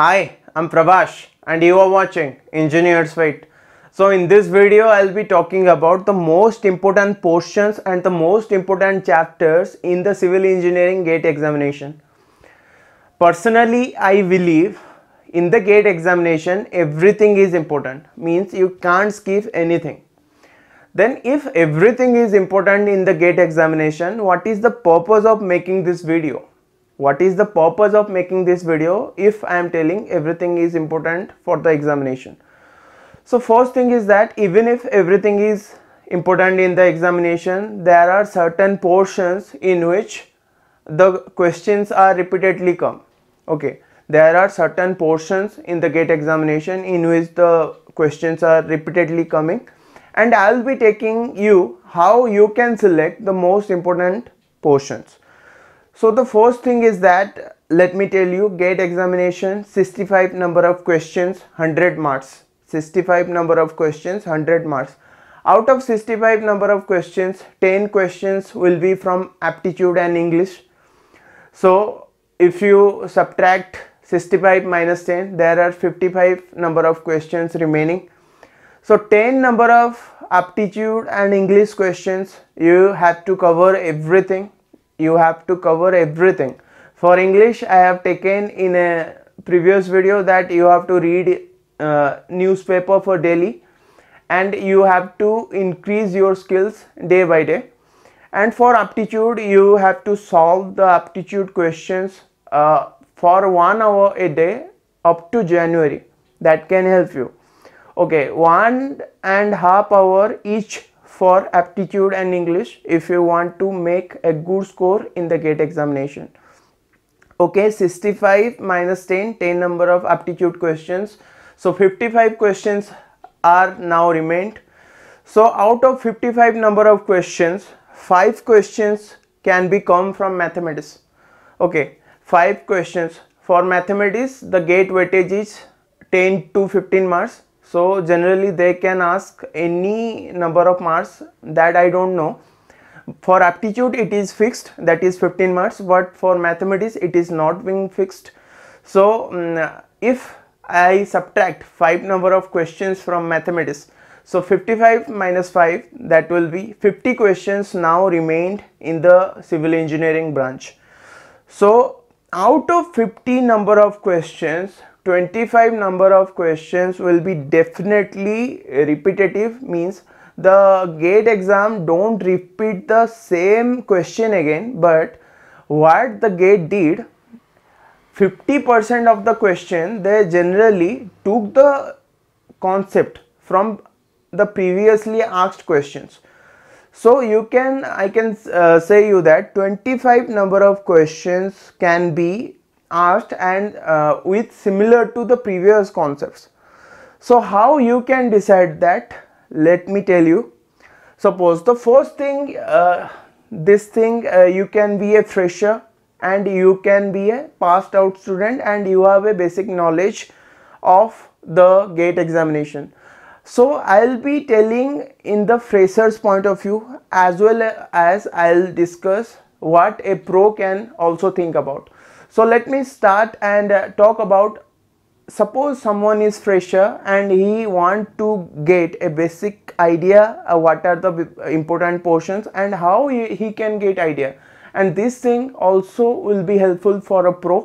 Hi, I'm Prabhash and you are watching Engineers Wait. So in this video, I'll be talking about the most important portions and the most important chapters in the civil engineering gate examination. Personally, I believe in the gate examination, everything is important means you can't skip anything. Then if everything is important in the gate examination, what is the purpose of making this video? what is the purpose of making this video if I am telling everything is important for the examination. So first thing is that even if everything is important in the examination, there are certain portions in which the questions are repeatedly come. Okay, there are certain portions in the gate examination in which the questions are repeatedly coming and I'll be taking you how you can select the most important portions so the first thing is that let me tell you gate examination 65 number of questions 100 marks 65 number of questions 100 marks out of 65 number of questions 10 questions will be from aptitude and english so if you subtract 65 minus 10 there are 55 number of questions remaining so 10 number of aptitude and english questions you have to cover everything you have to cover everything for english i have taken in a previous video that you have to read uh, newspaper for daily and you have to increase your skills day by day and for aptitude you have to solve the aptitude questions uh, for one hour a day up to january that can help you okay one and half hour each for aptitude and English if you want to make a good score in the gate examination. Okay, 65 minus 10, 10 number of aptitude questions. So 55 questions are now remained. So out of 55 number of questions, 5 questions can be come from mathematics. Okay, 5 questions. For mathematics, the gate weightage is 10 to 15 marks so generally they can ask any number of marks that I don't know for aptitude it is fixed that is 15 marks but for mathematics it is not being fixed so mm, if I subtract 5 number of questions from mathematics so 55 minus 5 that will be 50 questions now remained in the civil engineering branch so out of 50 number of questions 25 number of questions will be definitely repetitive means the gate exam don't repeat the same question again but what the gate did 50% of the question they generally took the concept from the previously asked questions so you can i can uh, say you that 25 number of questions can be asked and uh, with similar to the previous concepts. So how you can decide that? Let me tell you. Suppose the first thing, uh, this thing uh, you can be a fresher and you can be a passed out student and you have a basic knowledge of the gate examination. So I'll be telling in the fresher's point of view as well as I'll discuss what a pro can also think about so let me start and uh, talk about suppose someone is fresher and he want to get a basic idea uh, what are the uh, important portions and how he, he can get idea and this thing also will be helpful for a pro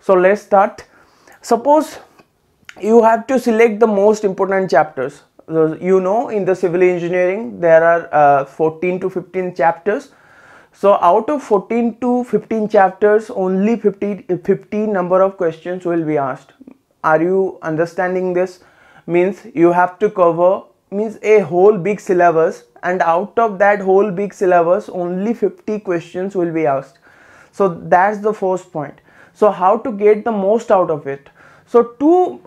so let's start suppose you have to select the most important chapters you know in the civil engineering there are uh, 14 to 15 chapters so out of 14 to 15 chapters, only 50, 15 number of questions will be asked. Are you understanding this? Means you have to cover means a whole big syllabus and out of that whole big syllabus only 50 questions will be asked. So that's the first point. So how to get the most out of it. So to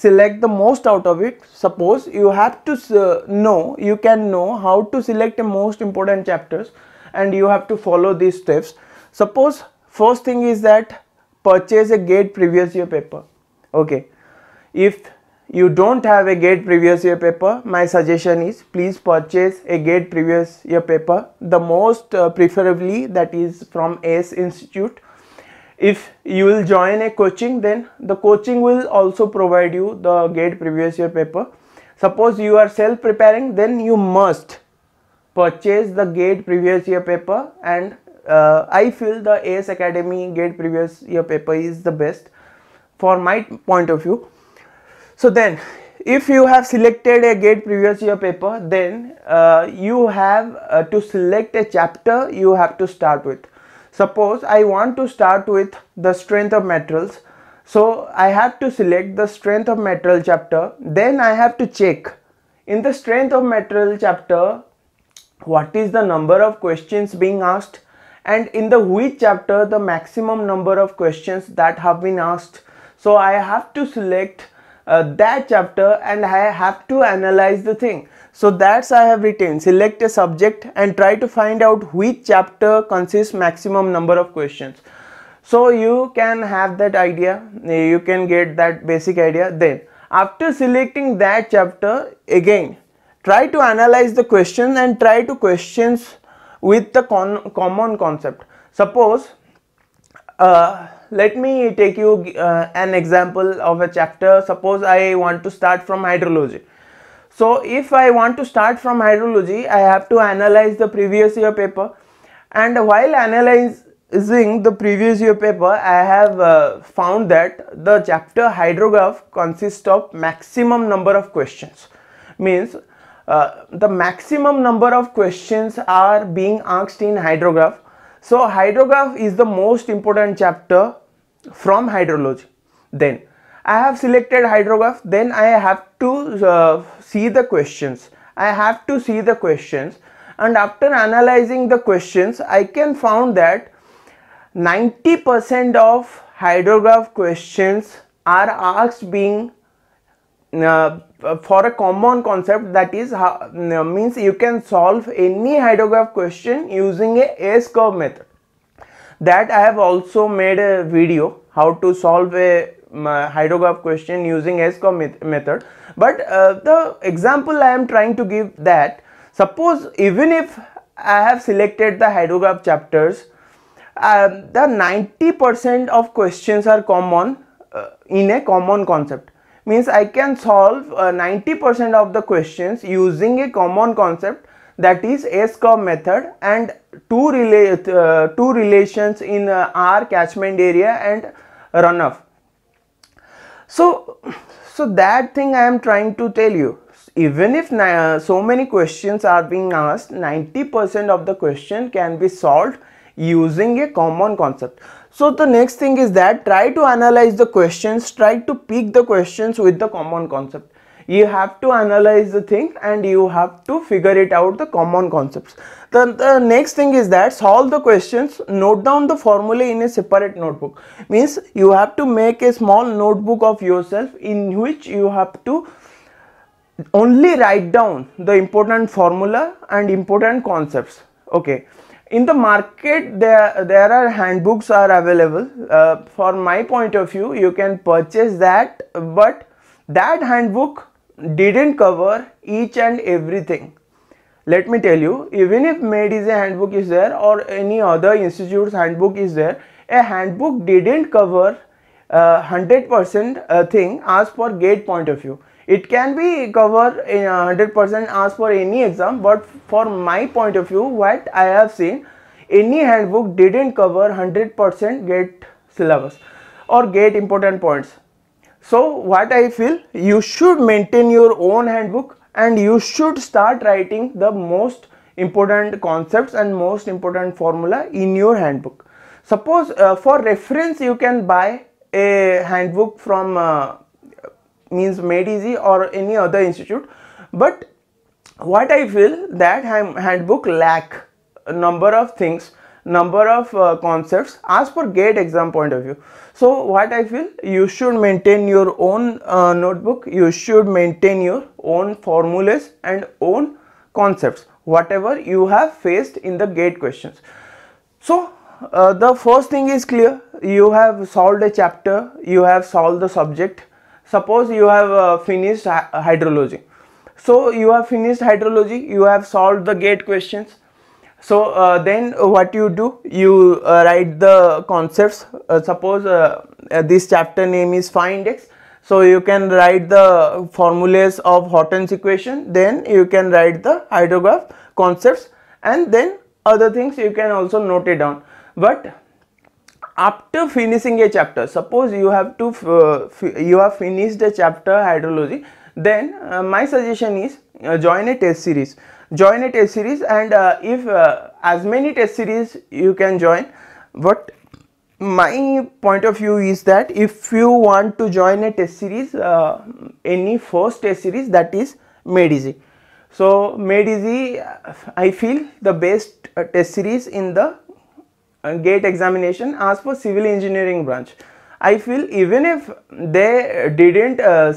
select the most out of it suppose you have to uh, know you can know how to select the most important chapters and you have to follow these steps suppose first thing is that purchase a gate previous year paper okay if you don't have a gate previous year paper my suggestion is please purchase a gate previous year paper the most uh, preferably that is from ace institute if you will join a coaching then the coaching will also provide you the gate previous year paper suppose you are self preparing then you must purchase the gate previous year paper and uh, i feel the as academy gate previous year paper is the best for my point of view so then if you have selected a gate previous year paper then uh, you have uh, to select a chapter you have to start with Suppose I want to start with the strength of materials. So I have to select the strength of material chapter. Then I have to check in the strength of material chapter what is the number of questions being asked and in the which chapter the maximum number of questions that have been asked. So I have to select uh, that chapter and I have to analyze the thing. So that's I have written select a subject and try to find out which chapter consists maximum number of questions. So you can have that idea, you can get that basic idea then. After selecting that chapter again try to analyze the question and try to questions with the con common concept. Suppose uh, let me take you uh, an example of a chapter suppose I want to start from hydrology so if I want to start from hydrology, I have to analyze the previous year paper. And while analyzing the previous year paper, I have uh, found that the chapter hydrograph consists of maximum number of questions. Means uh, the maximum number of questions are being asked in hydrograph. So hydrograph is the most important chapter from hydrology. Then I have selected hydrograph then I have to uh, see the questions I have to see the questions and after analyzing the questions I can found that 90% of hydrograph questions are asked being uh, for a common concept that is how, means you can solve any hydrograph question using a S curve method that I have also made a video how to solve a hydrograph question using ESCOM method. But uh, the example I am trying to give that suppose even if I have selected the hydrograph chapters, um, the 90% of questions are common uh, in a common concept means I can solve 90% uh, of the questions using a common concept that is ASCOM method and two, rela uh, two relations in uh, R catchment area and runoff so so that thing i am trying to tell you even if uh, so many questions are being asked 90% of the question can be solved using a common concept so the next thing is that try to analyze the questions try to pick the questions with the common concept you have to analyze the thing and you have to figure it out the common concepts the, the, next thing is that solve the questions, note down the formula in a separate notebook. Means you have to make a small notebook of yourself in which you have to only write down the important formula and important concepts. Okay. In the market, there, there are handbooks are available. Uh, for my point of view, you can purchase that, but that handbook didn't cover each and everything let me tell you even if Made a handbook is there or any other institute's handbook is there a handbook didn't cover 100% uh, uh, thing as per gate point of view it can be cover in 100% as per any exam but for my point of view what i have seen any handbook didn't cover 100% gate syllabus or gate important points so what i feel you should maintain your own handbook and you should start writing the most important concepts and most important formula in your handbook suppose uh, for reference you can buy a handbook from uh, means made easy or any other institute but what i feel that handbook lack a number of things number of uh, concepts as per gate exam point of view so what i feel you should maintain your own uh, notebook you should maintain your own formulas and own concepts whatever you have faced in the gate questions so uh, the first thing is clear you have solved a chapter you have solved the subject suppose you have uh, finished hydrology so you have finished hydrology you have solved the gate questions so uh, then what you do you uh, write the concepts uh, suppose uh, uh, this chapter name is phi index so you can write the formulas of Horton's equation then you can write the hydrograph concepts and then other things you can also note it down but after finishing a chapter suppose you have to uh, you have finished a chapter hydrology then my suggestion is join a test series join a test series and uh, if uh, as many test series you can join what my point of view is that if you want to join a test series uh, any first test series that is made easy so made easy uh, i feel the best uh, test series in the uh, gate examination as for civil engineering branch I feel even if they didn't uh,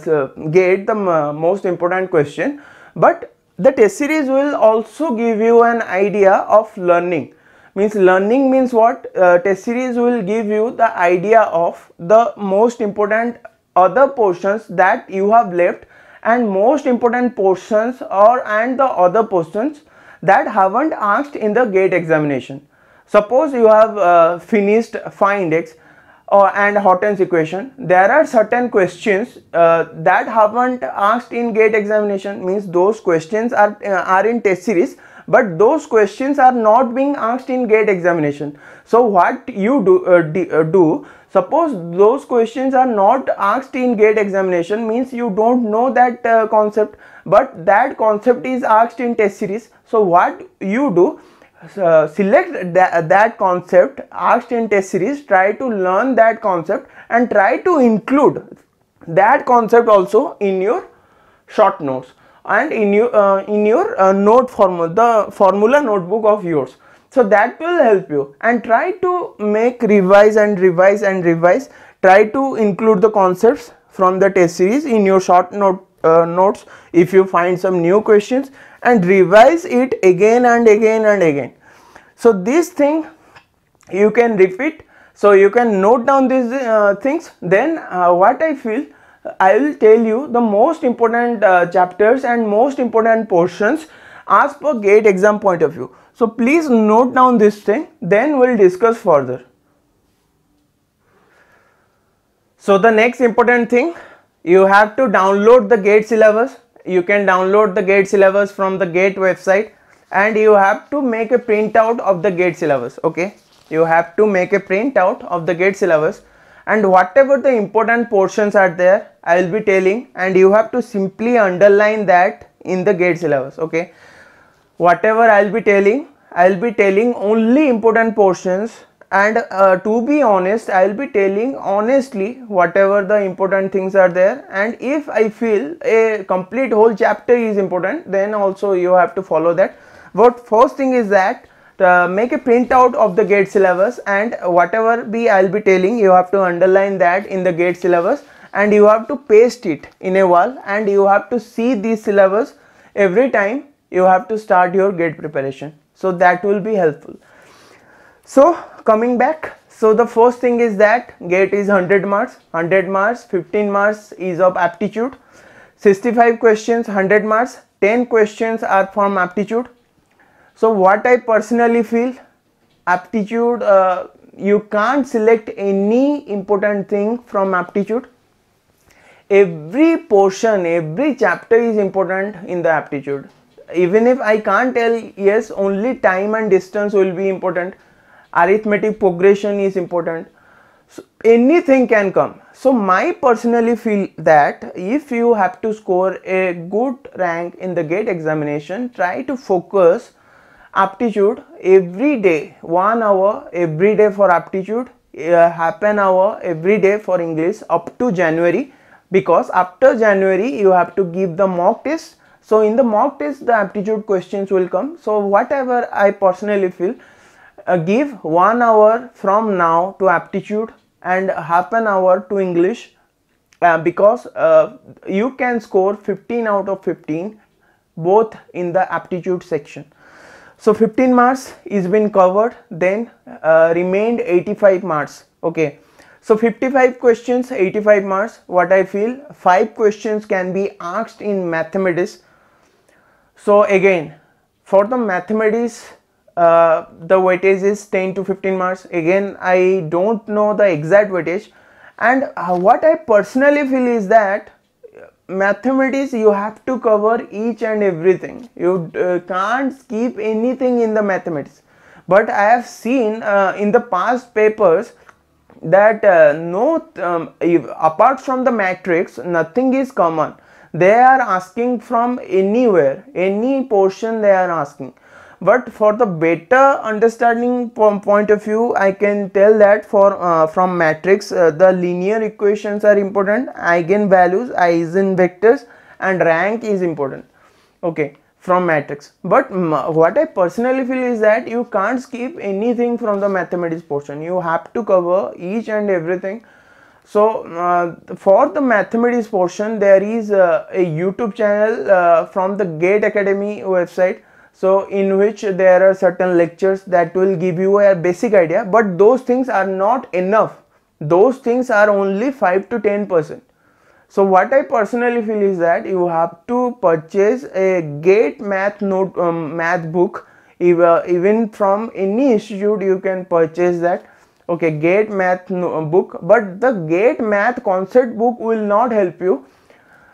get the most important question, but the test series will also give you an idea of learning means learning means what uh, test series will give you the idea of the most important other portions that you have left and most important portions or and the other portions that haven't asked in the gate examination suppose you have uh, finished phi index uh, and Horton's equation there are certain questions uh, that haven't asked in gate examination means those questions are uh, are in test series but those questions are not being asked in gate examination so what you do uh, uh do suppose those questions are not asked in gate examination means you don't know that uh, concept but that concept is asked in test series so what you do select that concept asked in test series try to learn that concept and try to include that concept also in your short notes and in your uh, in your uh, note formula the formula notebook of yours so that will help you and try to make revise and revise and revise try to include the concepts from the test series in your short note uh, notes if you find some new questions and revise it again and again and again. So this thing you can repeat. So you can note down these uh, things. Then uh, what I feel, I will tell you the most important uh, chapters and most important portions as per gate exam point of view. So please note down this thing. Then we'll discuss further. So the next important thing, you have to download the gate syllabus you can download the gate syllabus from the gate website and you have to make a printout of the gate syllabus okay you have to make a printout of the gate syllabus and whatever the important portions are there I will be telling and you have to simply underline that in the gate syllabus okay whatever I will be telling I will be telling only important portions and uh, to be honest i will be telling honestly whatever the important things are there and if i feel a complete whole chapter is important then also you have to follow that but first thing is that uh, make a printout of the gate syllabus and whatever be i'll be telling you have to underline that in the gate syllabus and you have to paste it in a wall and you have to see these syllabus every time you have to start your gate preparation so that will be helpful so coming back so the first thing is that GATE is 100 marks 100 marks 15 marks is of aptitude 65 questions 100 marks 10 questions are from aptitude so what I personally feel aptitude uh, you can't select any important thing from aptitude every portion every chapter is important in the aptitude even if I can't tell yes only time and distance will be important arithmetic progression is important so anything can come so my personally feel that if you have to score a good rank in the gate examination try to focus aptitude every day one hour every day for aptitude uh, half an hour every day for english up to january because after january you have to give the mock test so in the mock test the aptitude questions will come so whatever i personally feel uh, give one hour from now to aptitude and half an hour to English uh, because uh, you can score 15 out of 15 both in the aptitude section. So 15 marks is been covered then uh, remained 85 marks okay. So 55 questions 85 marks what I feel 5 questions can be asked in mathematics. So again for the mathematics the weightage is 10 to 15 marks again i don't know the exact weightage and uh, what i personally feel is that uh, mathematics you have to cover each and everything you uh, can't keep anything in the mathematics but i have seen uh, in the past papers that uh, no um, if, apart from the matrix nothing is common they are asking from anywhere any portion they are asking but for the better understanding point of view I can tell that for uh, from matrix uh, the linear equations are important eigenvalues eigenvectors and rank is important okay from matrix but what I personally feel is that you can't skip anything from the mathematics portion you have to cover each and everything so uh, for the mathematics portion there is uh, a YouTube channel uh, from the GATE Academy website so in which there are certain lectures that will give you a basic idea but those things are not enough those things are only 5 to 10 percent so what i personally feel is that you have to purchase a gate math note um, math book uh, even from any institute you can purchase that okay gate math book but the gate math concept book will not help you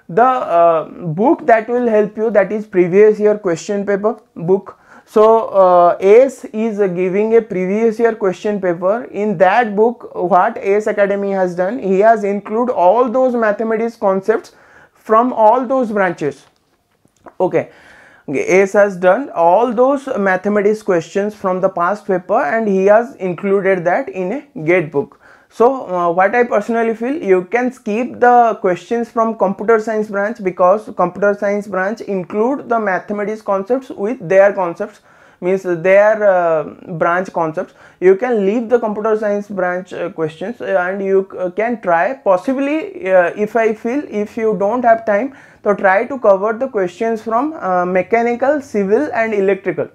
the uh, book that will help you that is previous year question paper book so uh, ACE is giving a previous year question paper. In that book, what ACE Academy has done, he has include all those mathematics concepts from all those branches. Okay, ACE has done all those mathematics questions from the past paper and he has included that in a gate book. So uh, what I personally feel you can skip the questions from computer science branch because computer science branch include the mathematics concepts with their concepts means their uh, branch concepts you can leave the computer science branch uh, questions and you uh, can try possibly uh, if i feel if you don't have time to try to cover the questions from uh, mechanical civil and electrical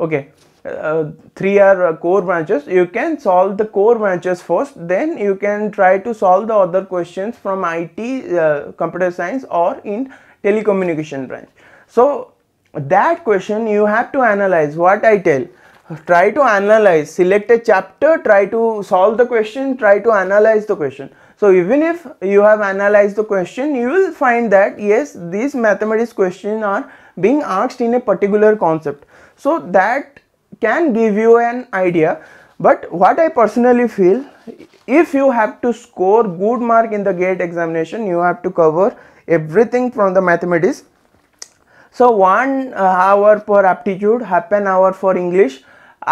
okay uh, three are uh, core branches you can solve the core branches first then you can try to solve the other questions from IT uh, computer science or in telecommunication branch so that question you have to analyze what I tell try to analyze select a chapter try to solve the question try to analyze the question so even if you have analyzed the question you will find that yes these mathematics question are being asked in a particular concept so that can give you an idea but what I personally feel if you have to score good mark in the gate examination you have to cover everything from the mathematics so one uh, hour for aptitude half an hour for English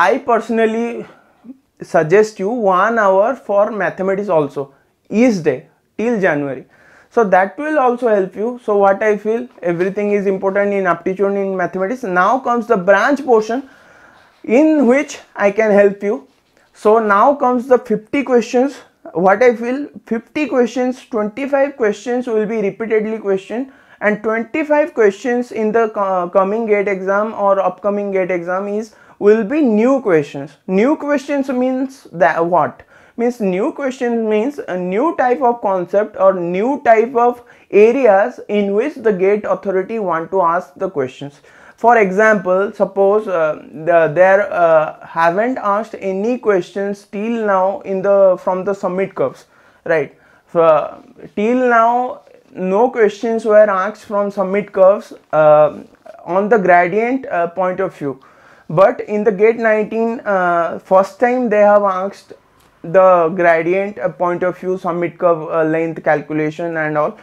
I personally suggest you one hour for mathematics also each day till January so that will also help you so what I feel everything is important in aptitude in mathematics now comes the branch portion in which I can help you. So now comes the 50 questions. What I feel 50 questions, 25 questions will be repeatedly questioned and 25 questions in the coming gate exam or upcoming gate exam is will be new questions. New questions means that what? Means new questions means a new type of concept or new type of areas in which the gate authority want to ask the questions. For example, suppose uh, the, there uh, haven't asked any questions till now in the from the summit curves, right? So, till now, no questions were asked from summit curves uh, on the gradient uh, point of view. But in the gate 19, uh, first time they have asked the gradient uh, point of view, summit curve length calculation and all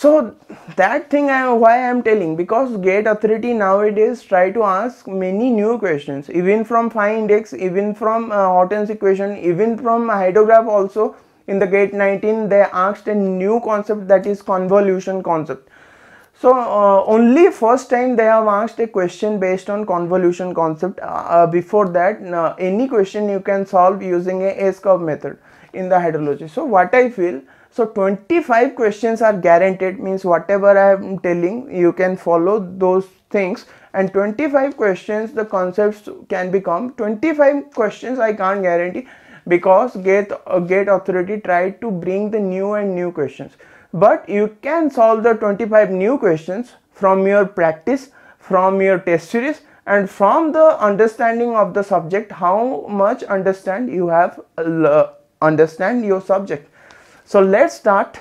so that thing I why I am telling because gate authority nowadays try to ask many new questions even from phi index even from uh, Horton's equation even from hydrograph also in the gate 19 they asked a new concept that is convolution concept so uh, only first time they have asked a question based on convolution concept uh, uh before that uh, any question you can solve using a s curve method in the hydrology so what I feel so 25 questions are guaranteed means whatever I am telling you can follow those things and 25 questions the concepts can become 25 questions I can't guarantee because gate, uh, gate authority tried to bring the new and new questions but you can solve the 25 new questions from your practice from your test series and from the understanding of the subject how much understand you have uh, understand your subject so let's start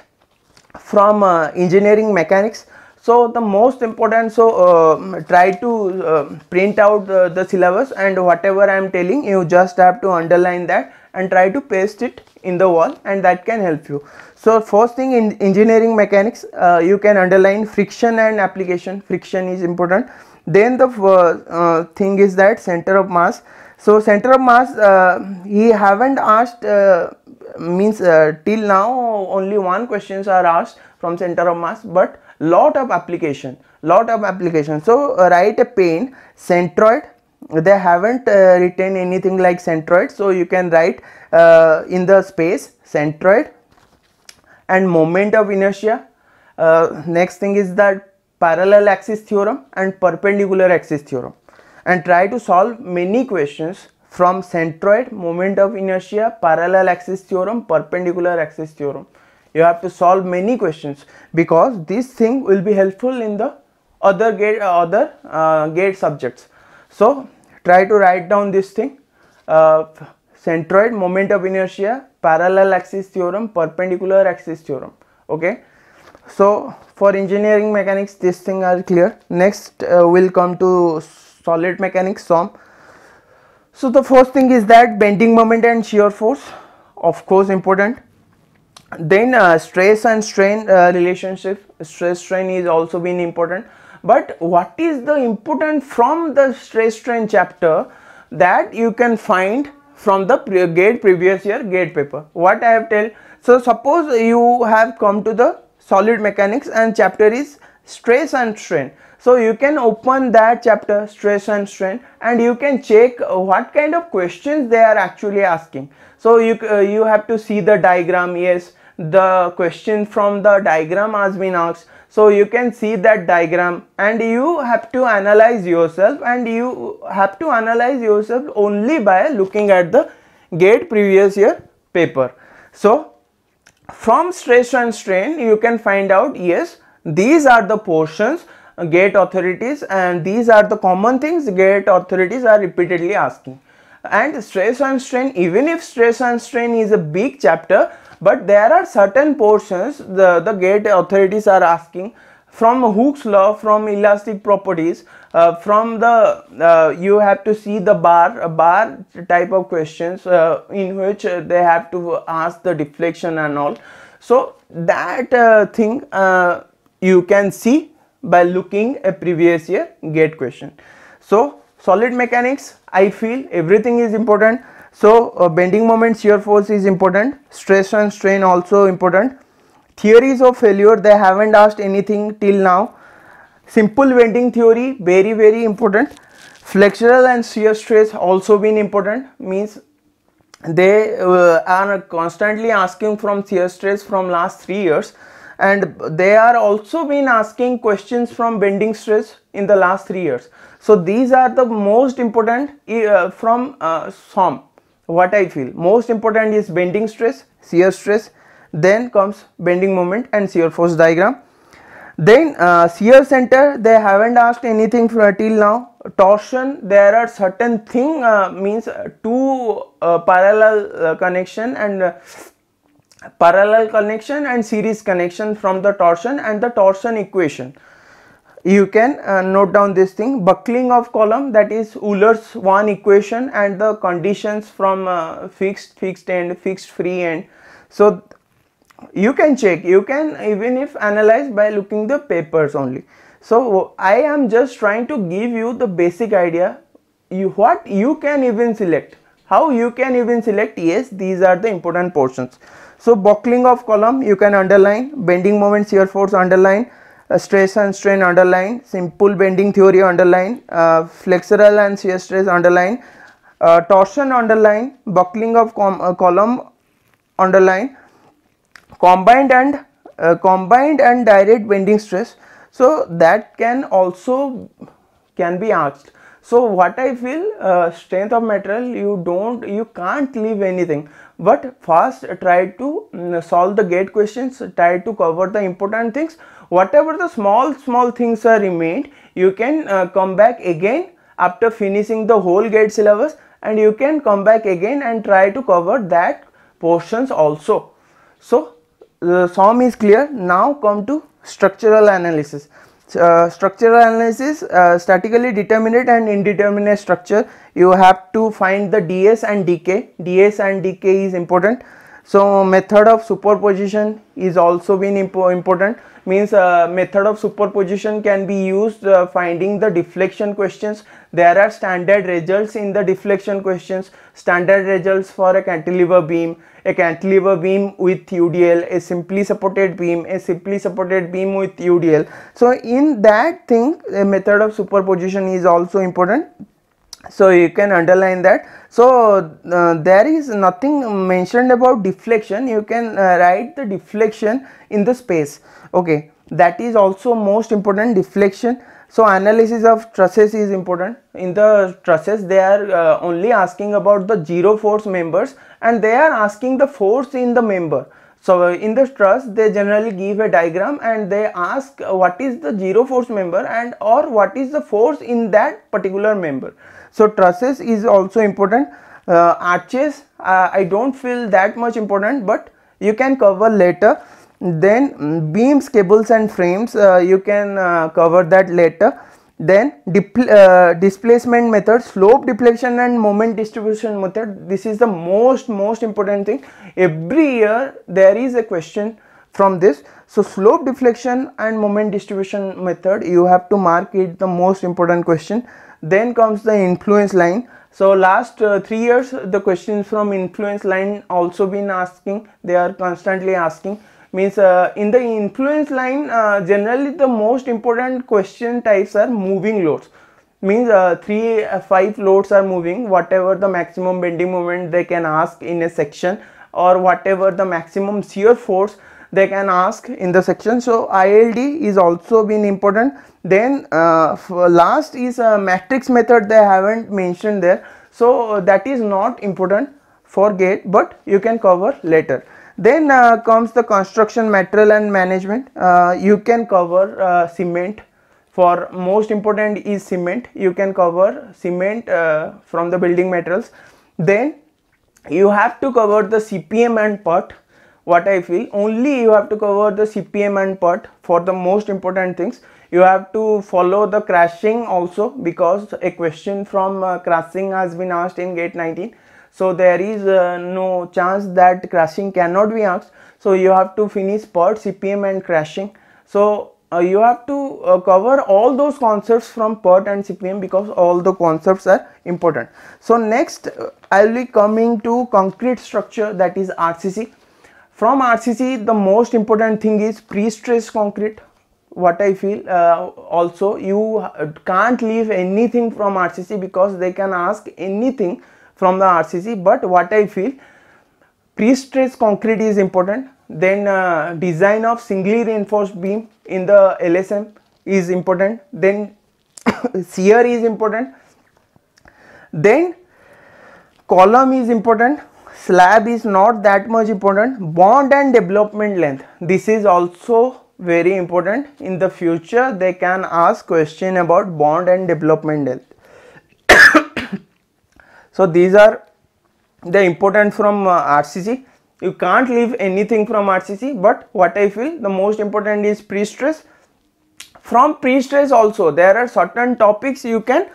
from uh, engineering mechanics. So the most important, so uh, try to uh, print out the, the syllabus and whatever I am telling you just have to underline that and try to paste it in the wall and that can help you. So first thing in engineering mechanics, uh, you can underline friction and application, friction is important. Then the uh, uh, thing is that center of mass. So center of mass, he haven't asked means uh, till now only one questions are asked from center of mass but lot of application lot of application so uh, write a pain centroid they haven't uh, written anything like centroid so you can write uh, in the space centroid and moment of inertia uh, next thing is that parallel axis theorem and perpendicular axis theorem and try to solve many questions from centroid moment of inertia parallel axis theorem perpendicular axis theorem you have to solve many questions because this thing will be helpful in the other gate uh, other uh, gate subjects so try to write down this thing uh, centroid moment of inertia parallel axis theorem perpendicular axis theorem okay so for engineering mechanics this thing are clear next uh, we'll come to solid mechanics some so the first thing is that bending moment and shear force of course important then uh, stress and strain uh, relationship stress strain is also been important but what is the important from the stress strain chapter that you can find from the pre gate previous year gate paper what i have tell so suppose you have come to the solid mechanics and chapter is stress and strain so you can open that chapter stress and strain and you can check what kind of questions they are actually asking. So you, uh, you have to see the diagram yes the question from the diagram has been asked. So you can see that diagram and you have to analyze yourself and you have to analyze yourself only by looking at the gate previous year paper. So from stress and strain you can find out yes these are the portions gate authorities and these are the common things gate authorities are repeatedly asking and stress and strain even if stress and strain is a big chapter but there are certain portions the, the gate authorities are asking from Hooke's law, from elastic properties, uh, from the uh, you have to see the bar bar type of questions uh, in which they have to ask the deflection and all. So that uh, thing uh, you can see by looking a previous year gate question. So solid mechanics I feel everything is important. So uh, bending moment shear force is important stress and strain also important. Theories of failure they haven't asked anything till now. Simple bending theory very very important. Flexural and shear stress also been important means they uh, are constantly asking from shear stress from last 3 years and they are also been asking questions from bending stress in the last three years. So these are the most important uh, from uh, SOM what I feel most important is bending stress shear stress then comes bending moment and shear force diagram then uh, shear center they haven't asked anything for, till now torsion there are certain thing uh, means uh, two uh, parallel uh, connection and uh, parallel connection and series connection from the torsion and the torsion equation you can uh, note down this thing buckling of column that is Euler's one equation and the conditions from uh, fixed fixed end fixed free end so you can check you can even if analyze by looking the papers only so I am just trying to give you the basic idea you what you can even select how you can even select yes these are the important portions so buckling of column you can underline, bending moment shear force underline, uh, stress and strain underline, simple bending theory underline, uh, flexural and shear stress underline, uh, torsion underline, buckling of uh, column underline, combined and uh, combined and direct bending stress. So that can also can be asked. So what I feel uh, strength of material you don't you can't leave anything but first try to mm, solve the gate questions try to cover the important things whatever the small small things are remained you can uh, come back again after finishing the whole gate syllabus and you can come back again and try to cover that portions also so the uh, sum is clear now come to structural analysis uh, structural analysis uh, statically determinate and indeterminate structure you have to find the ds and dk ds and dk is important so method of superposition is also been impo important means uh, method of superposition can be used uh, finding the deflection questions there are standard results in the deflection questions standard results for a cantilever beam a cantilever beam with UDL, a simply supported beam, a simply supported beam with UDL. So in that thing a method of superposition is also important. So you can underline that. So uh, there is nothing mentioned about deflection. You can uh, write the deflection in the space. Okay, that is also most important deflection so analysis of trusses is important. In the trusses, they are uh, only asking about the zero force members and they are asking the force in the member. So in the truss, they generally give a diagram and they ask what is the zero force member and or what is the force in that particular member. So trusses is also important. Uh, arches, uh, I don't feel that much important but you can cover later then mm, beams cables and frames uh, you can uh, cover that later then uh, displacement method slope deflection and moment distribution method this is the most most important thing every year there is a question from this so slope deflection and moment distribution method you have to mark it the most important question then comes the influence line so last uh, three years the questions from influence line also been asking they are constantly asking means uh, in the influence line uh, generally the most important question types are moving loads means uh, 3 uh, 5 loads are moving whatever the maximum bending moment they can ask in a section or whatever the maximum shear force they can ask in the section so ILD is also been important then uh, last is a uh, matrix method they haven't mentioned there so that is not important for gate but you can cover later then uh, comes the construction material and management. Uh, you can cover uh, cement for most important is cement. You can cover cement from the building materials. Then you have to cover the CPM and part. what I feel only you have to cover the CPM and part for the most important things you have to follow the crashing also because a question from uh, crashing has been asked in gate 19 so there is uh, no chance that crashing cannot be asked so you have to finish PERT, CPM and crashing so uh, you have to uh, cover all those concepts from PERT and CPM because all the concepts are important. So next I uh, will be coming to concrete structure that is RCC. From RCC the most important thing is pre-stressed concrete what I feel uh, also you can't leave anything from RCC because they can ask anything from the RCC but what I feel pre-stressed concrete is important then uh, design of singly reinforced beam in the LSM is important then shear is important then column is important slab is not that much important bond and development length this is also very important in the future they can ask question about bond and development length so these are the important from uh, RCC. You can't leave anything from RCC but what I feel the most important is pre-stress. From pre-stress also there are certain topics you can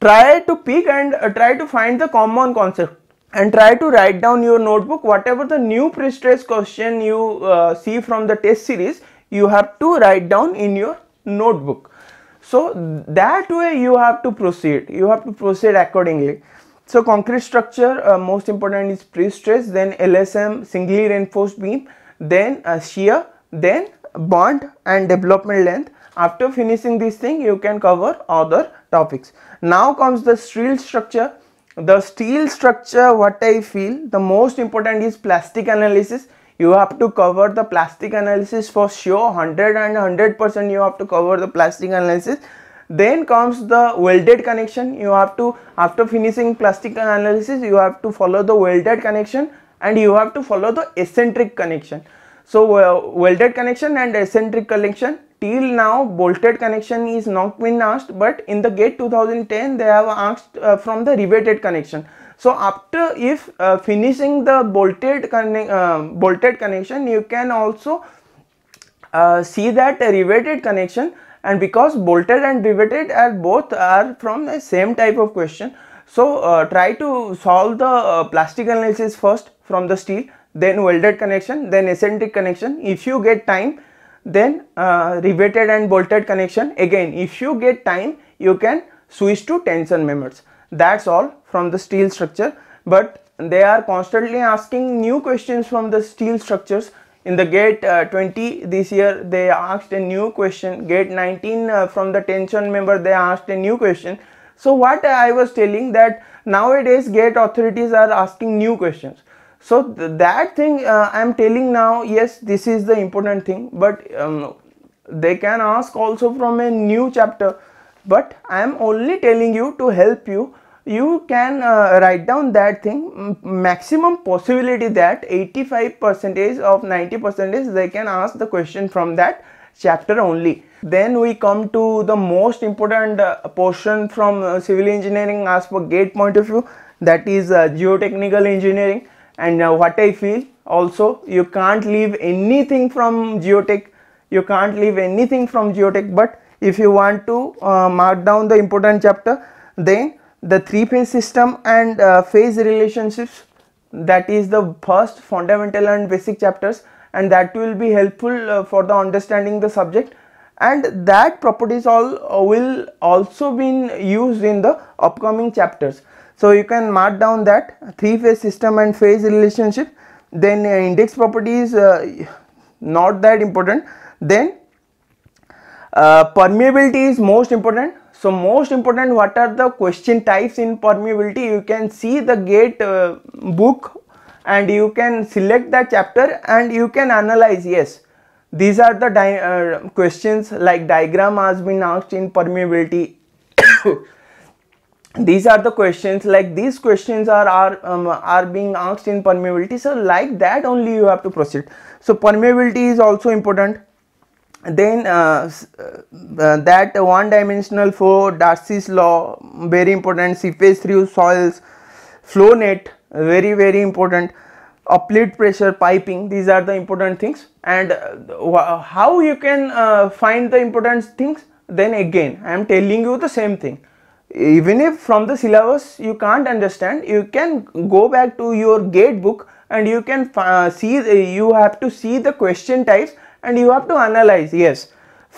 try to pick and uh, try to find the common concept and try to write down your notebook whatever the new pre-stress question you uh, see from the test series you have to write down in your notebook. So that way you have to proceed, you have to proceed accordingly. So concrete structure uh, most important is pre-stress, then LSM singly reinforced beam, then uh, shear, then bond and development length. After finishing this thing you can cover other topics. Now comes the steel structure. The steel structure what I feel the most important is plastic analysis. You have to cover the plastic analysis for sure 100 and 100 percent you have to cover the plastic analysis then comes the welded connection you have to after finishing plastic analysis you have to follow the welded connection and you have to follow the eccentric connection so uh, welded connection and eccentric connection till now bolted connection is not been asked but in the gate 2010 they have asked uh, from the riveted connection so after if uh, finishing the bolted conne uh, bolted connection you can also uh, see that riveted connection and because bolted and riveted are both are from the same type of question so uh, try to solve the uh, plastic analysis first from the steel then welded connection then eccentric connection if you get time then uh, riveted and bolted connection again if you get time you can switch to tension members that's all from the steel structure but they are constantly asking new questions from the steel structures in the gate uh, 20 this year they asked a new question gate 19 uh, from the tension member they asked a new question so what i was telling that nowadays gate authorities are asking new questions so th that thing uh, i am telling now yes this is the important thing but um, they can ask also from a new chapter but i am only telling you to help you you can uh, write down that thing maximum possibility that 85 percentage of 90 percentage they can ask the question from that chapter only then we come to the most important uh, portion from uh, civil engineering as per gate point of view that is uh, geotechnical engineering and uh, what i feel also you can't leave anything from geotech you can't leave anything from geotech but if you want to uh, mark down the important chapter then the three phase system and uh, phase relationships that is the first fundamental and basic chapters and that will be helpful uh, for the understanding the subject and that properties all uh, will also be used in the upcoming chapters. So, you can mark down that three phase system and phase relationship then uh, index properties uh, not that important then uh, permeability is most important so most important what are the question types in permeability you can see the gate uh, book and you can select the chapter and you can analyze yes these are the uh, questions like diagram has been asked in permeability these are the questions like these questions are are um, are being asked in permeability so like that only you have to proceed so permeability is also important then uh, uh, uh, that one dimensional flow darcy's law very important seepage through soils flow net very very important uplift pressure piping these are the important things and uh, how you can uh, find the important things then again i am telling you the same thing even if from the syllabus you can't understand you can go back to your gate book and you can uh, see the, you have to see the question types and you have to analyze yes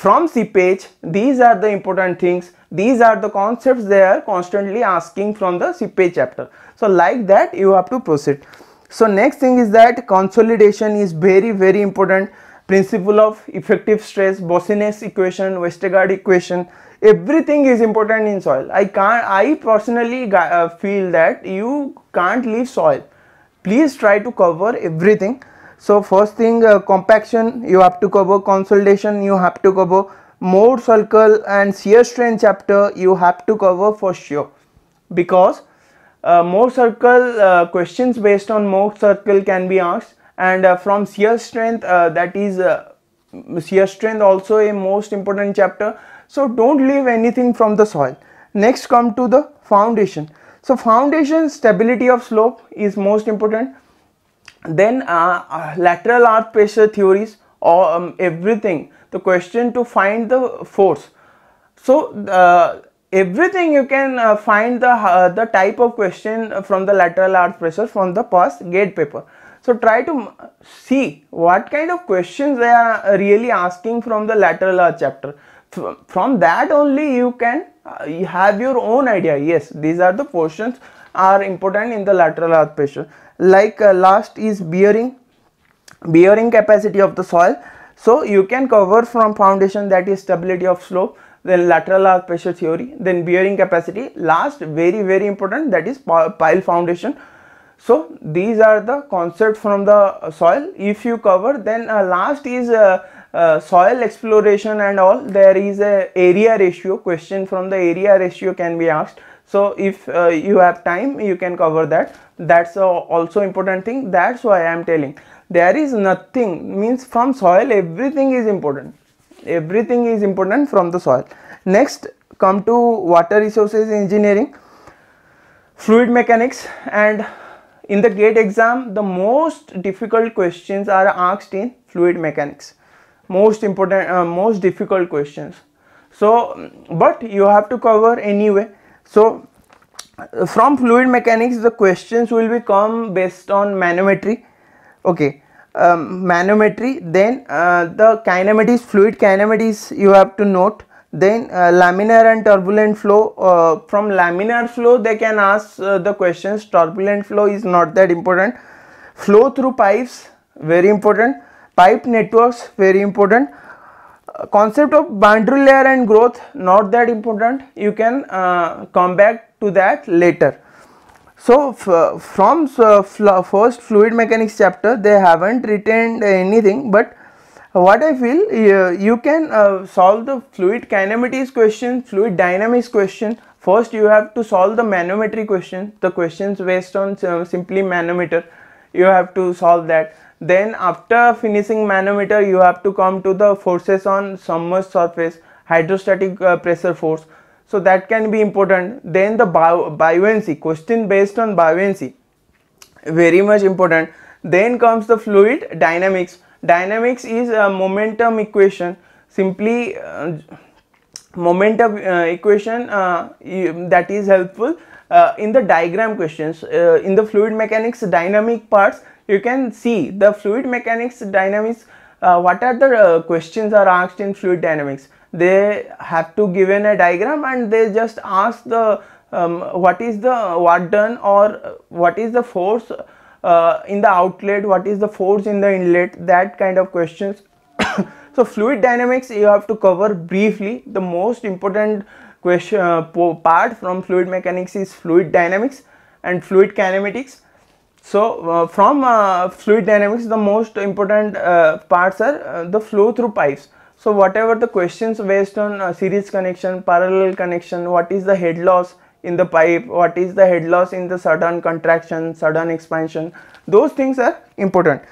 from page, these are the important things these are the concepts they are constantly asking from the page chapter so like that you have to proceed so next thing is that consolidation is very very important principle of effective stress bossiness equation Westergaard equation everything is important in soil I can't I personally uh, feel that you can't leave soil please try to cover everything so first thing uh, compaction you have to cover consolidation you have to cover mode circle and shear strain chapter you have to cover for sure because uh, mode circle uh, questions based on mode circle can be asked and uh, from shear strength uh, that is uh, shear strength also a most important chapter so don't leave anything from the soil next come to the foundation so foundation stability of slope is most important then uh, uh lateral art pressure theories or um, everything the question to find the force so uh, everything you can uh, find the uh, the type of question from the lateral art pressure from the past gate paper so try to see what kind of questions they are uh, really asking from the lateral arc chapter from that only you can uh, have your own idea yes these are the portions are important in the lateral art pressure like uh, last is bearing bearing capacity of the soil so you can cover from foundation that is stability of slope then lateral earth pressure theory then bearing capacity last very very important that is pile foundation so these are the concepts from the soil if you cover then uh, last is uh, uh, soil exploration and all there is a area ratio question from the area ratio can be asked so if uh, you have time you can cover that that's also important thing that's why i am telling there is nothing means from soil everything is important everything is important from the soil next come to water resources engineering fluid mechanics and in the gate exam the most difficult questions are asked in fluid mechanics most important uh, most difficult questions so but you have to cover anyway so, uh, from fluid mechanics the questions will become based on manometry okay um, manometry then uh, the kinematics fluid kinematics you have to note then uh, laminar and turbulent flow uh, from laminar flow they can ask uh, the questions turbulent flow is not that important flow through pipes very important pipe networks very important concept of boundary layer and growth not that important you can uh, come back to that later so from uh, fl first fluid mechanics chapter they haven't retained anything but what i feel uh, you can uh, solve the fluid kinematics question fluid dynamics question first you have to solve the manometry question the questions based on uh, simply manometer you have to solve that then after finishing manometer you have to come to the forces on submerged surface hydrostatic uh, pressure force so that can be important then the buoyancy question based on buoyancy very much important then comes the fluid dynamics dynamics is a momentum equation simply uh, momentum uh, equation uh, that is helpful uh, in the diagram questions uh, in the fluid mechanics dynamic parts you can see the fluid mechanics dynamics uh, what are the uh, questions are asked in fluid dynamics they have to given a diagram and they just ask the um, what is the uh, what done or uh, what is the force uh, in the outlet what is the force in the inlet that kind of questions so fluid dynamics you have to cover briefly the most important question uh, part from fluid mechanics is fluid dynamics and fluid kinematics so uh, from uh, fluid dynamics the most important uh, parts are the flow through pipes. So whatever the questions based on series connection, parallel connection, what is the head loss in the pipe, what is the head loss in the sudden contraction, sudden expansion, those things are important.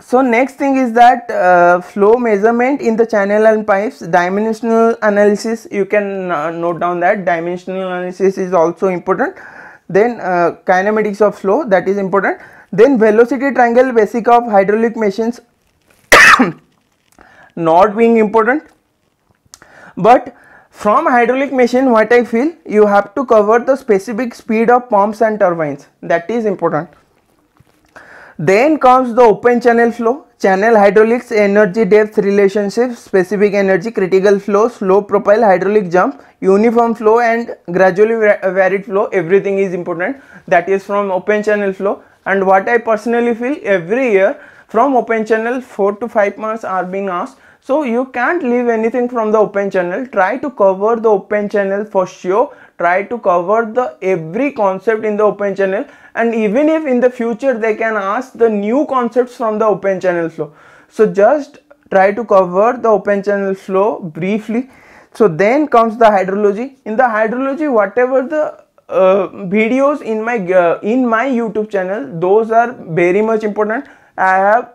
So next thing is that uh, flow measurement in the channel and pipes, dimensional analysis, you can uh, note down that dimensional analysis is also important then uh, kinematics of flow that is important then velocity triangle basic of hydraulic machines not being important but from hydraulic machine what I feel you have to cover the specific speed of pumps and turbines that is important then comes the open channel flow, channel hydraulics, energy depth relationship, specific energy, critical flow, slow profile, hydraulic jump, uniform flow and gradually varied flow. Everything is important. That is from open channel flow. And what I personally feel every year from open channel 4 to 5 marks are being asked. So you can't leave anything from the open channel. Try to cover the open channel for sure try to cover the every concept in the open channel and even if in the future they can ask the new concepts from the open channel flow so just try to cover the open channel flow briefly so then comes the hydrology in the hydrology whatever the uh, videos in my uh, in my youtube channel those are very much important i have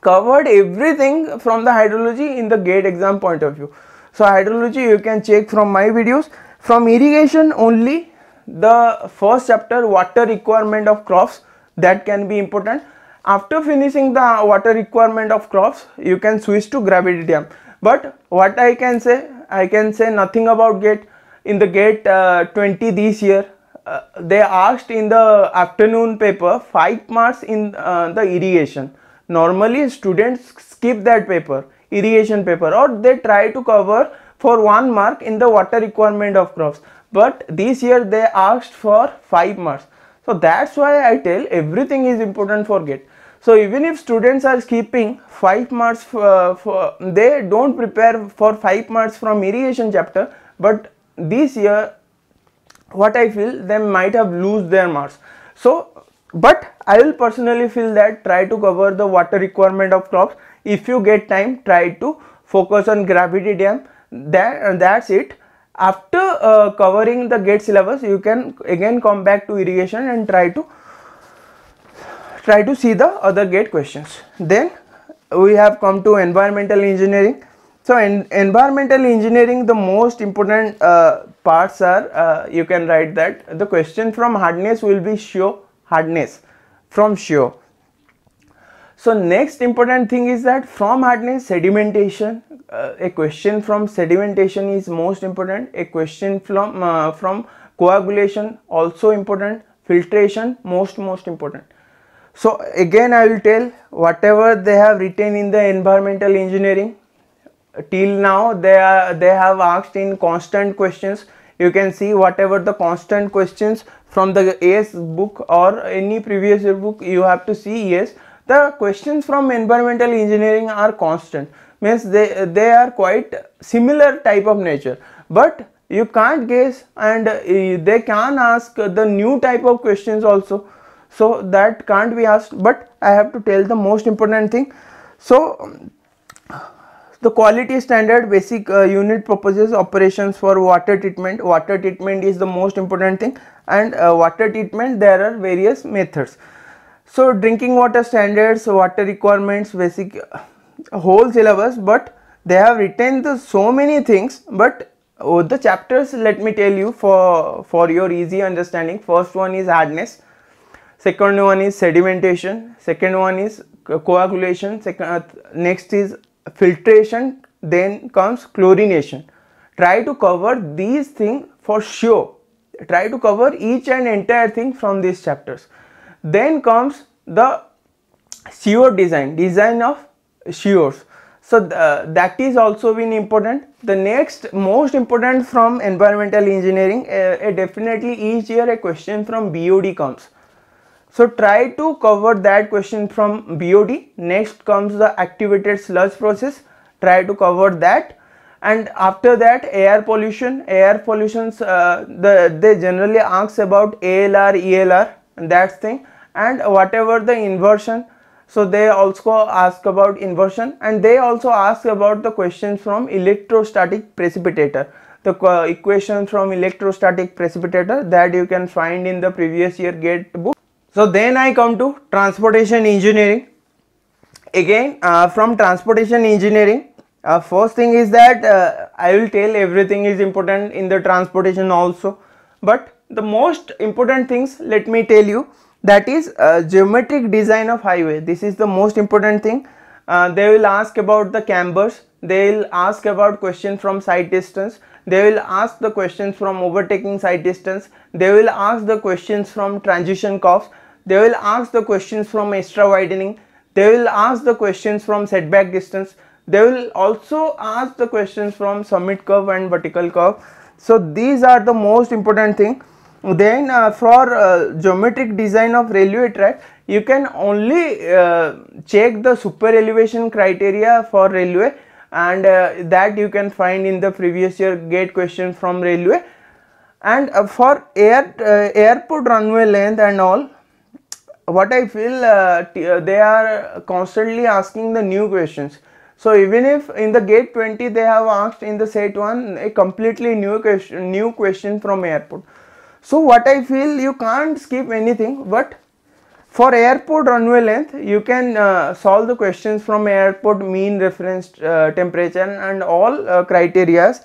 covered everything from the hydrology in the gate exam point of view so hydrology you can check from my videos from irrigation only, the first chapter water requirement of crops that can be important. After finishing the water requirement of crops, you can switch to gravity dam. But what I can say, I can say nothing about gate. In the gate uh, 20 this year, uh, they asked in the afternoon paper 5 marks in uh, the irrigation. Normally students skip that paper, irrigation paper or they try to cover for one mark in the water requirement of crops but this year they asked for five marks so that's why i tell everything is important for gate so even if students are skipping 5 marks uh, for, they don't prepare for 5 marks from irrigation chapter but this year what I feel they might have lose their marks. So but I will personally feel that try to cover the water requirement of crops. If you get time try to focus on gravity dam that uh, that's it after uh, covering the gate syllabus you can again come back to irrigation and try to try to see the other gate questions then we have come to environmental engineering so in environmental engineering the most important uh, parts are uh, you can write that the question from hardness will be show hardness from show so next important thing is that from hardness sedimentation, uh, a question from sedimentation is most important, a question from, uh, from coagulation also important, filtration most most important. So again I will tell whatever they have written in the environmental engineering till now they are they have asked in constant questions you can see whatever the constant questions from the AS book or any previous book you have to see yes the questions from environmental engineering are constant means they they are quite similar type of nature but you can't guess and uh, they can ask the new type of questions also so that can't be asked but i have to tell the most important thing so the quality standard basic uh, unit proposes operations for water treatment water treatment is the most important thing and uh, water treatment there are various methods so drinking water standards water requirements basic whole syllabus but they have written the so many things but oh, the chapters let me tell you for for your easy understanding first one is hardness second one is sedimentation second one is coagulation second uh, next is filtration then comes chlorination try to cover these things for sure try to cover each and entire thing from these chapters then comes the shear design, design of shears. So uh, that is also been important. The next most important from environmental engineering, uh, definitely each year a question from BOD comes. So try to cover that question from BOD. Next comes the activated sludge process. Try to cover that. And after that air pollution, air pollutions, uh, the, they generally asks about ALR, ELR that thing and whatever the inversion so they also ask about inversion and they also ask about the questions from electrostatic precipitator the equation from electrostatic precipitator that you can find in the previous year gate book so then i come to transportation engineering again uh, from transportation engineering uh, first thing is that uh, i will tell everything is important in the transportation also but the most important things let me tell you that is uh, geometric design of highway this is the most important thing uh, they will ask about the cambers they will ask about question from side distance they will ask the questions from overtaking side distance they will ask the questions from transition curves they will ask the questions from extra widening they will ask the questions from setback distance they will also ask the questions from summit curve and vertical curve so these are the most important thing then uh, for uh, geometric design of railway track you can only uh, check the super elevation criteria for railway and that you can find in the previous year gate question from railway and uh, for air uh, airport runway length and all what i feel uh, they are constantly asking the new questions so even if in the gate 20 they have asked in the set 1 a completely new question new question from airport so what I feel you can't skip anything but for airport runway length you can uh, solve the questions from airport mean reference uh, temperature and all uh, criterias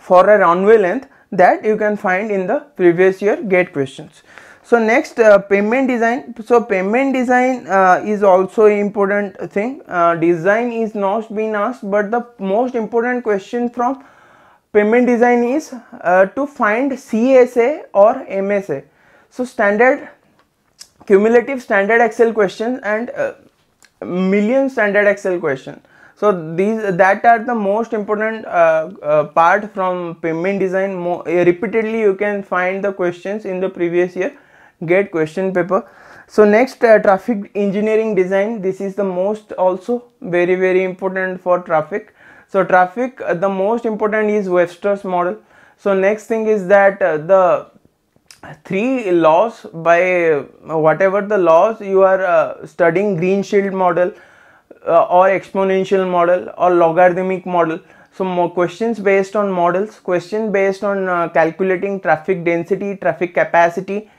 for a runway length that you can find in the previous year gate questions. So next uh, payment design. So payment design uh, is also important thing. Uh, design is not being asked but the most important question from payment design is uh, to find CSA or MSA. So standard cumulative standard Excel questions and uh, million standard Excel question. So these that are the most important uh, uh part from payment design. Mo uh, repeatedly you can find the questions in the previous year get question paper. So next uh, traffic engineering design this is the most also very very important for traffic so traffic, uh, the most important is Webster's model. So next thing is that uh, the three laws by uh, whatever the laws you are studying green shield model or exponential model or logarithmic model so more questions based on models question based on uh, calculating traffic density traffic capacity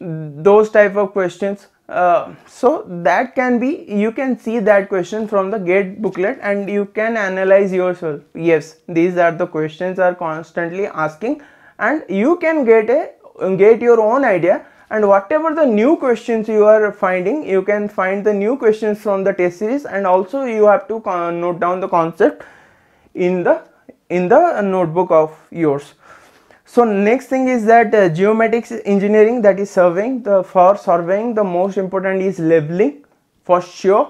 those type of questions uh, so that can be you can see that question from the gate booklet and you can analyze yourself yes these are the questions are constantly asking and you can get a get your own idea and whatever the new questions you are finding you can find the new questions from the test series and also you have to note down the concept in the in the notebook of yours so next thing is that uh, geomatics engineering that is serving the for surveying the most important is leveling for sure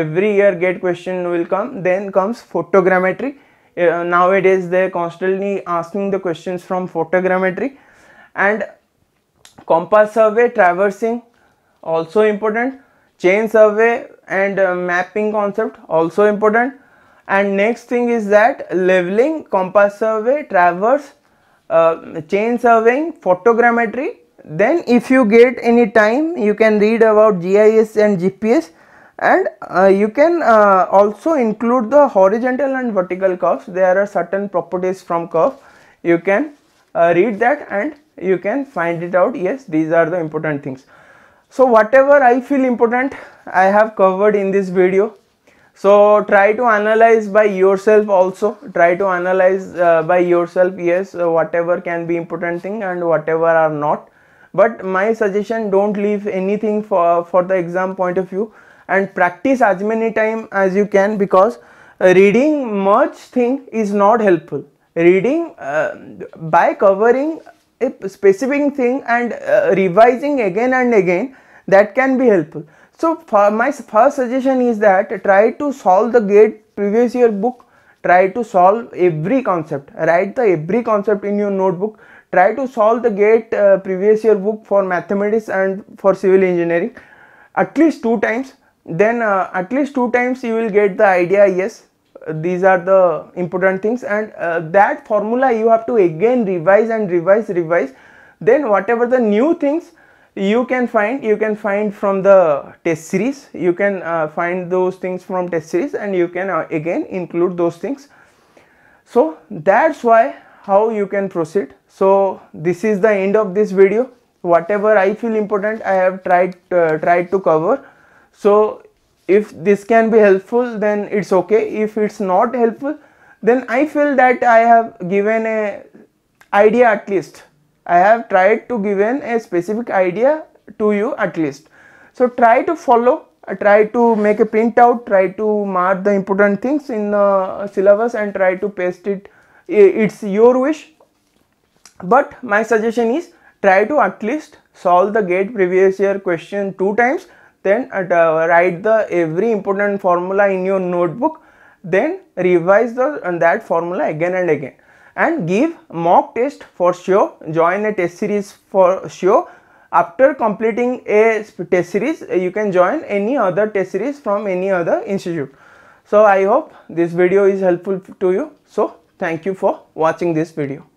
every year gate question will come then comes photogrammetry uh, nowadays they constantly asking the questions from photogrammetry and compass survey traversing also important chain survey and uh, mapping concept also important and next thing is that leveling compass survey traverse uh, chain surveying, photogrammetry. Then if you get any time, you can read about GIS and GPS and uh, you can uh, also include the horizontal and vertical curves. There are certain properties from curve. You can uh, read that and you can find it out. Yes, these are the important things. So whatever I feel important, I have covered in this video so try to analyze by yourself also try to analyze uh, by yourself yes uh, whatever can be important thing and whatever are not but my suggestion don't leave anything for for the exam point of view and practice as many time as you can because uh, reading much thing is not helpful reading uh, by covering a specific thing and uh, revising again and again that can be helpful so my first suggestion is that try to solve the gate previous year book, try to solve every concept, write the every concept in your notebook, try to solve the gate uh, previous year book for mathematics and for civil engineering at least two times then uh, at least two times you will get the idea yes these are the important things and uh, that formula you have to again revise and revise revise then whatever the new things you can find you can find from the test series you can uh, find those things from test series and you can uh, again include those things so that's why how you can proceed so this is the end of this video whatever i feel important i have tried uh, tried to cover so if this can be helpful then it's okay if it's not helpful then i feel that i have given a idea at least I have tried to given a specific idea to you at least. So try to follow, uh, try to make a printout, try to mark the important things in the syllabus and try to paste it. It's your wish. But my suggestion is try to at least solve the gate previous year question two times then uh, write the every important formula in your notebook then revise the and that formula again and again and give mock test for sure join a test series for sure after completing a test series uh, you can join any other test series from any other institute so i hope this video is helpful to you so thank you for watching this video